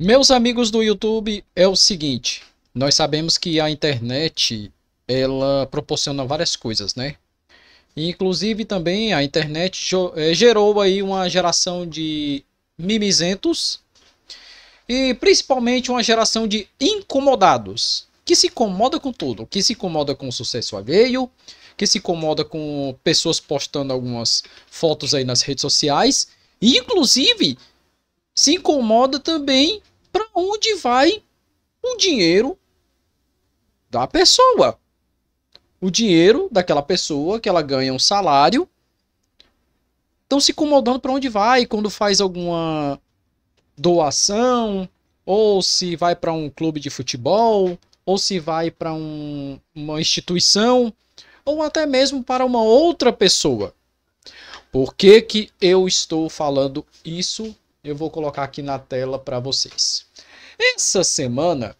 Meus amigos do YouTube, é o seguinte, nós sabemos que a internet, ela proporciona várias coisas, né? Inclusive também a internet é, gerou aí uma geração de mimizentos e principalmente uma geração de incomodados, que se incomoda com tudo, que se incomoda com o sucesso alheio, que se incomoda com pessoas postando algumas fotos aí nas redes sociais, e inclusive se incomoda também para onde vai o dinheiro da pessoa. O dinheiro daquela pessoa que ela ganha um salário. Estão se incomodando para onde vai quando faz alguma doação, ou se vai para um clube de futebol, ou se vai para um, uma instituição, ou até mesmo para uma outra pessoa. Por que, que eu estou falando isso eu vou colocar aqui na tela para vocês. Essa semana,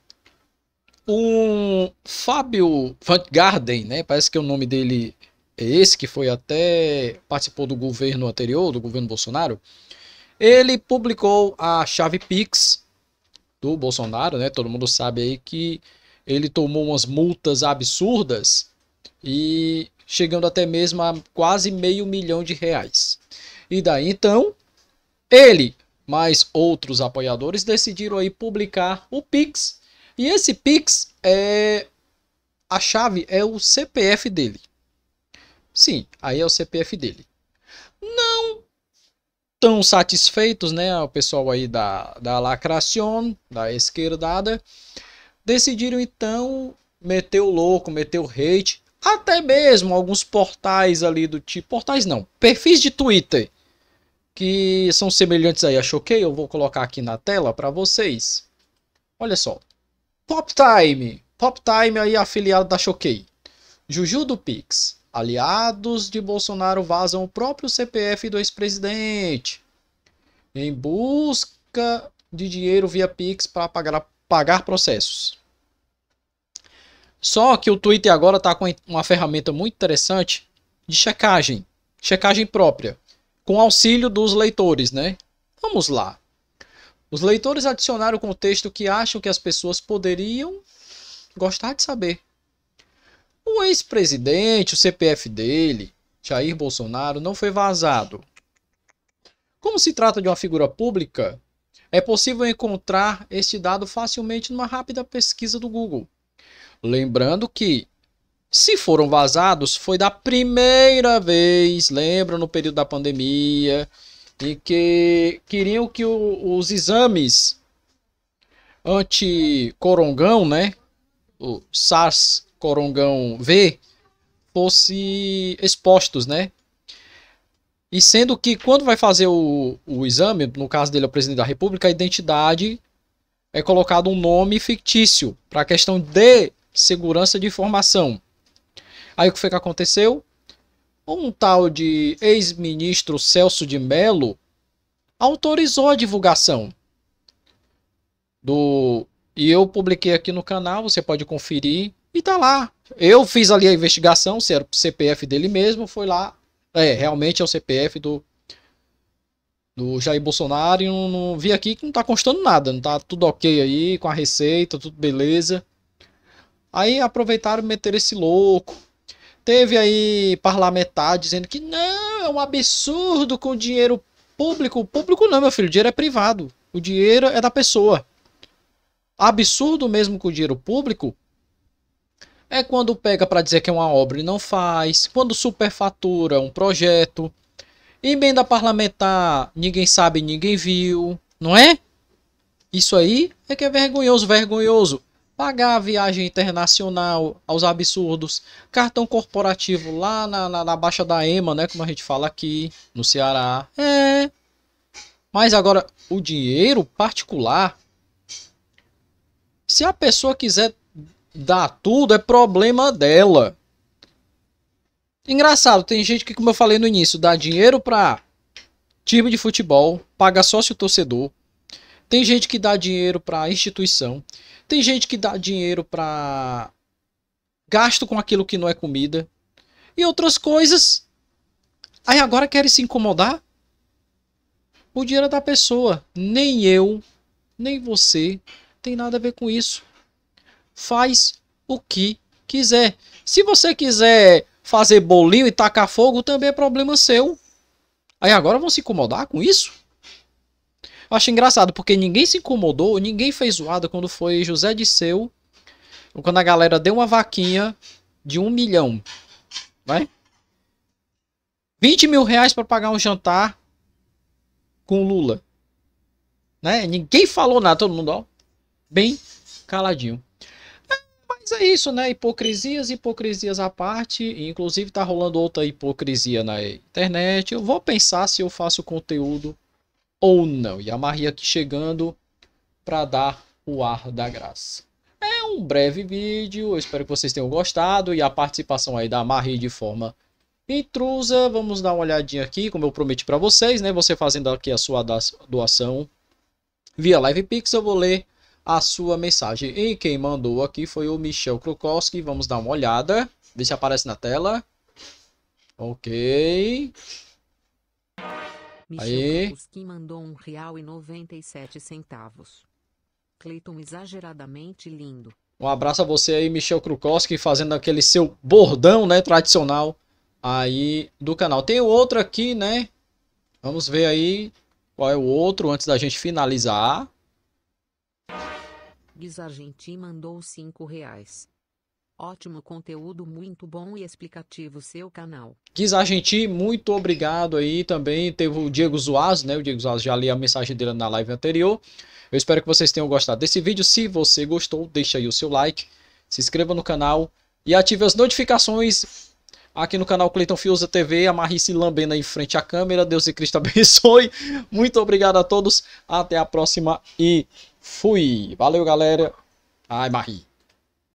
um Fábio Van Garden, né? Parece que é o nome dele é esse, que foi até participou do governo anterior, do governo Bolsonaro. Ele publicou a chave Pix do Bolsonaro, né? Todo mundo sabe aí que ele tomou umas multas absurdas e chegando até mesmo a quase meio milhão de reais. E daí então, ele mas outros apoiadores decidiram aí publicar o Pix. E esse Pix é a chave é o CPF dele. Sim, aí é o CPF dele. Não tão satisfeitos, né, o pessoal aí da da lacracion da esquerdada, decidiram então meter o louco, meter o hate, até mesmo alguns portais ali do tipo, portais não, perfis de Twitter que são semelhantes aí a Choquei, eu vou colocar aqui na tela para vocês. Olha só. Pop Time. Pop Time aí afiliado da Choquei. Juju do Pix. Aliados de Bolsonaro vazam o próprio CPF do ex-presidente. Em busca de dinheiro via Pix para pagar, pagar processos. Só que o Twitter agora está com uma ferramenta muito interessante de checagem. Checagem própria com auxílio dos leitores, né? Vamos lá. Os leitores adicionaram o contexto que acham que as pessoas poderiam gostar de saber. O ex-presidente, o CPF dele, Jair Bolsonaro, não foi vazado. Como se trata de uma figura pública, é possível encontrar este dado facilmente numa rápida pesquisa do Google. Lembrando que se foram vazados, foi da primeira vez, lembra, no período da pandemia, e que queriam que o, os exames anti-corongão, né? O SARS-corongão V, fossem expostos, né? E sendo que quando vai fazer o, o exame, no caso dele é o presidente da república, a identidade é colocado um nome fictício para a questão de segurança de informação. Aí o que foi que aconteceu? Um tal de ex-ministro Celso de Mello autorizou a divulgação do e eu publiquei aqui no canal, você pode conferir e tá lá. Eu fiz ali a investigação, se era o CPF dele mesmo, foi lá. É, realmente é o CPF do do Jair Bolsonaro e não, não vi aqui que não tá constando nada, não tá tudo OK aí com a receita, tudo beleza. Aí aproveitaram meter esse louco Teve aí parlamentar dizendo que não, é um absurdo com dinheiro público. Público não, meu filho, o dinheiro é privado. O dinheiro é da pessoa. Absurdo mesmo com o dinheiro público é quando pega para dizer que é uma obra e não faz, quando superfatura um projeto, emenda parlamentar, ninguém sabe, ninguém viu, não é? Isso aí é que é vergonhoso, vergonhoso pagar a viagem internacional aos absurdos, cartão corporativo lá na, na, na, Baixa da Ema, né? Como a gente fala aqui no Ceará. É. Mas agora, o dinheiro particular. Se a pessoa quiser dar tudo, é problema dela. Engraçado, tem gente que, como eu falei no início, dá dinheiro pra time de futebol, paga sócio torcedor, tem gente que dá dinheiro para instituição. Tem gente que dá dinheiro para gasto com aquilo que não é comida. E outras coisas. Aí agora querem se incomodar? O dinheiro é da pessoa. Nem eu, nem você tem nada a ver com isso. Faz o que quiser. Se você quiser fazer bolinho e tacar fogo, também é problema seu. Aí agora vão se incomodar com isso? Eu acho engraçado, porque ninguém se incomodou, ninguém fez zoada quando foi José Disseu, quando a galera deu uma vaquinha de um milhão. Vai? 20 mil reais para pagar um jantar com Lula. Né? Ninguém falou nada, todo mundo, ó, bem caladinho. Mas é isso, né? Hipocrisias, hipocrisias à parte. Inclusive tá rolando outra hipocrisia na internet. Eu vou pensar se eu faço conteúdo ou não. E a Maria aqui chegando para dar o ar da graça. É um breve vídeo, eu espero que vocês tenham gostado e a participação aí da Marie de forma intrusa. Vamos dar uma olhadinha aqui, como eu prometi para vocês, né? Você fazendo aqui a sua doação via LivePix eu vou ler a sua mensagem. E quem mandou aqui foi o Michel Krukowski. Vamos dar uma olhada, ver se aparece na tela. Ok. Michel mandou um real e sete centavos. Cleiton exageradamente lindo. Um abraço a você aí, Michel Krukowski, fazendo aquele seu bordão, né, tradicional aí do canal. Tem outro aqui, né? Vamos ver aí qual é o outro antes da gente finalizar. Argentim mandou cinco reais. Ótimo conteúdo, muito bom e explicativo seu canal. Quis Argenti, muito obrigado aí também. Teve o Diego Zuaz, né? O Diego Zuaz já li a mensagem dele na live anterior. Eu espero que vocês tenham gostado desse vídeo. Se você gostou, deixa aí o seu like, se inscreva no canal e ative as notificações aqui no canal Cleiton Fiuza TV. A Marice lambendo em frente à câmera. Deus e Cristo abençoe. Muito obrigado a todos. Até a próxima e fui. Valeu, galera. Ai, Marie.